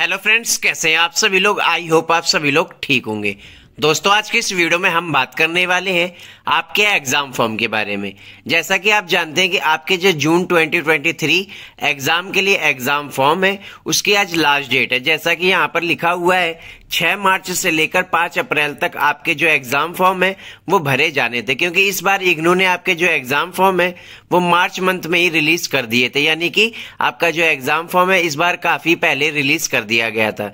hello friends कैसे हैं आप सभी लोग आई होप आप सभी लोग ठीक होंगे दोस्तों आज के इस वीडियो में हम बात करने वाले हैं आपके एग्जाम फॉर्म के बारे में जैसा कि आप जानते हैं कि आपके जो जून 2023 एग्जाम के लिए एग्जाम फॉर्म है उसकी आज लास्ट डेट है जैसा कि यहाँ पर लिखा हुआ है 6 मार्च से लेकर 5 अप्रैल तक आपके जो एग्जाम फॉर्म है वो भरे जाने थे क्योंकि इस बार इग्नू ने आपके जो एग्जाम फॉर्म है वो मार्च मंथ में ही रिलीज कर दिए थे यानी कि आपका जो एग्जाम फॉर्म है इस बार काफी पहले रिलीज कर दिया गया था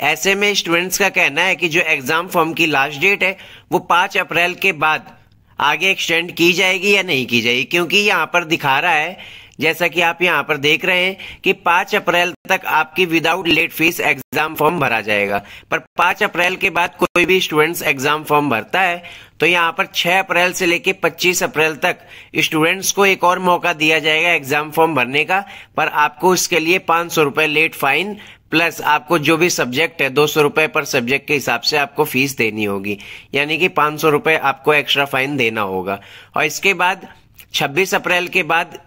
ऐसे में स्टूडेंट्स का कहना है कि जो एग्जाम फॉर्म की लास्ट डेट है वो पांच अप्रैल के बाद आगे एक्सटेंड की जाएगी या नहीं की जाएगी क्योंकि यहाँ पर दिखा रहा है जैसा कि आप यहाँ पर देख रहे हैं कि पांच अप्रैल तक आपकी without late fee exam form भरा जाएगा पर पांच अप्रैल के बाद कोई भी स्टूडेंट्स एग्जाम फॉर्म भरता है तो यहाँ पर छह अप्रैल से लेकर पच्चीस अप्रैल तक स्टूडेंट्स को एक और मौका दिया जाएगा एग्जाम फॉर्म भरने का पर आपको उसके लिए पांच सौ लेट फाइन प्लस आपको जो भी सब्जेक्ट है दो सौ रुपए पर सब्जेक्ट के हिसाब से आपको फीस देनी होगी यानी कि पांच सौ रुपए आपको एक्स्ट्रा फाइन देना होगा और इसके बाद 26 अप्रैल के बाद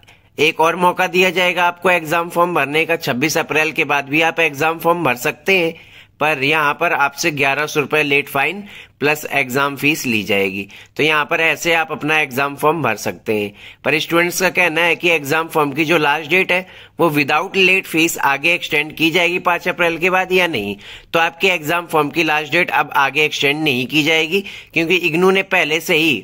एक और मौका दिया जाएगा आपको एग्जाम फॉर्म भरने का 26 अप्रैल के बाद भी आप एग्जाम फॉर्म भर सकते हैं पर यहाँ पर आपसे ग्यारह सौ रूपये late fine plus exam fee ली जाएगी तो यहाँ पर ऐसे आप अपना एग्जाम फॉर्म भर सकते हैं पर स्टूडेंट्स का कहना है कि एग्जाम फॉर्म की जो लास्ट डेट है वो विदाउट लेट फीस आगे एक्सटेंड की जाएगी पांच अप्रैल के बाद या नहीं तो आपके एग्जाम फॉर्म की लास्ट डेट अब आगे एक्सटेंड नहीं की जाएगी क्योंकि इग्नू ने पहले से ही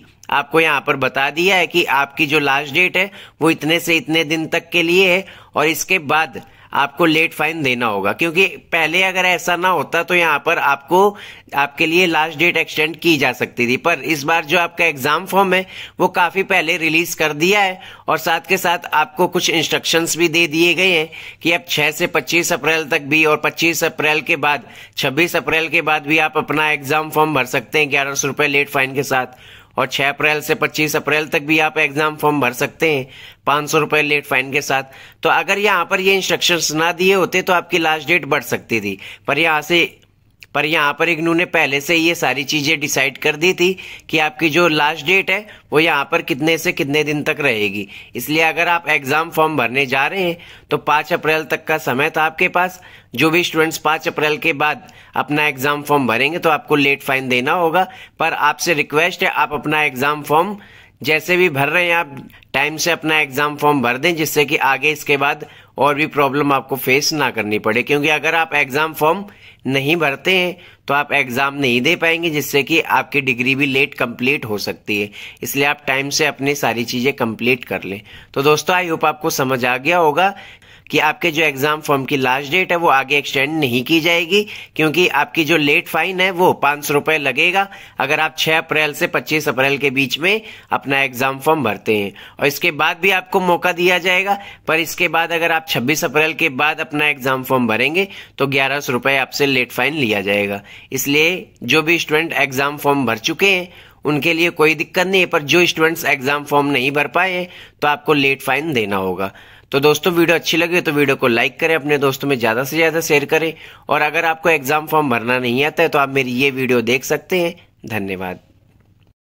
आपको यहाँ पर बता दिया है कि आपकी जो लास्ट डेट है वो इतने से इतने दिन तक के लिए है और इसके बाद आपको लेट फाइन देना होगा क्योंकि पहले अगर ऐसा ना होता तो यहाँ पर आपको आपके लिए लास्ट डेट एक्सटेंड की जा सकती थी पर इस बार जो आपका एग्जाम फॉर्म है वो काफी पहले रिलीज कर दिया है और साथ के साथ आपको कुछ इंस्ट्रक्शंस भी दे दिए गए हैं कि आप 6 से 25 अप्रैल तक भी और 25 अप्रैल के बाद 26 अप्रैल के बाद भी आप अपना एग्जाम फॉर्म भर सकते हैं ग्यारह सौ लेट फाइन के साथ और 6 अप्रैल से 25 अप्रैल तक भी आप एग्जाम फॉर्म भर सकते हैं पाँच सौ रुपये लेट फाइन के साथ तो अगर यहाँ पर ये इंस्ट्रक्शंस ना दिए होते तो आपकी लास्ट डेट बढ़ सकती थी पर यहाँ से पर यहाँ पर इग्नू ने पहले से ये सारी चीज़ें डिसाइड कर दी थी कि आपकी जो लास्ट डेट है वो यहाँ पर कितने से कितने दिन तक रहेगी इसलिए अगर आप एग्ज़ाम फॉर्म भरने जा रहे हैं तो पांच अप्रैल तक का समय था आपके पास जो भी स्टूडेंट्स पाँच अप्रैल के बाद अपना एग्ज़ाम फॉर्म भरेंगे तो आपको लेट फाइन देना होगा पर आपसे रिक्वेस्ट है आप अपना एग्ज़ाम फॉर्म जैसे भी भर रहे हैं आप टाइम से अपना एग्जाम फॉर्म भर दें जिससे कि आगे इसके बाद और भी प्रॉब्लम आपको फेस ना करनी पड़े क्योंकि अगर आप एग्जाम फॉर्म नहीं भरते हैं तो आप एग्जाम नहीं दे पाएंगे जिससे कि आपकी डिग्री भी लेट कंप्लीट हो सकती है इसलिए आप टाइम से अपनी सारी चीजें कंप्लीट कर लें तो दोस्तों आई होप आपको समझ आ गया होगा कि आपके जो एग्जाम फॉर्म की लास्ट डेट है वो आगे एक्सटेंड नहीं की जाएगी क्योंकि आपकी जो लेट फाइन है वो पांच सौ रुपए लगेगा अगर आप छह अप्रैल से पच्चीस अप्रैल के बीच में अपना एग्जाम फॉर्म भरते हैं और इसके बाद भी आपको मौका दिया जाएगा पर इसके बाद अगर आप छब्बीस अप्रैल के बाद अपना एग्जाम फॉर्म भरेंगे तो ग्यारह सौ रुपए आपसे लेट फाइन लिया जाएगा इसलिए जो भी स्टूडेंट एग्जाम फॉर्म भर चुके हैं उनके लिए कोई दिक्कत नहीं है पर जो स्टूडेंट्स एग्जाम फॉर्म नहीं भर पाए तो आपको लेट फाइन देना होगा तो दोस्तों वीडियो अच्छी लगे तो वीडियो को लाइक करें अपने दोस्तों में ज़्यादा से ज़्यादा शेयर करें और अगर आपको एग्ज़ाम फॉर्म भरना नहीं आता है तो आप मेरी ये वीडियो देख सकते हैं धन्यवाद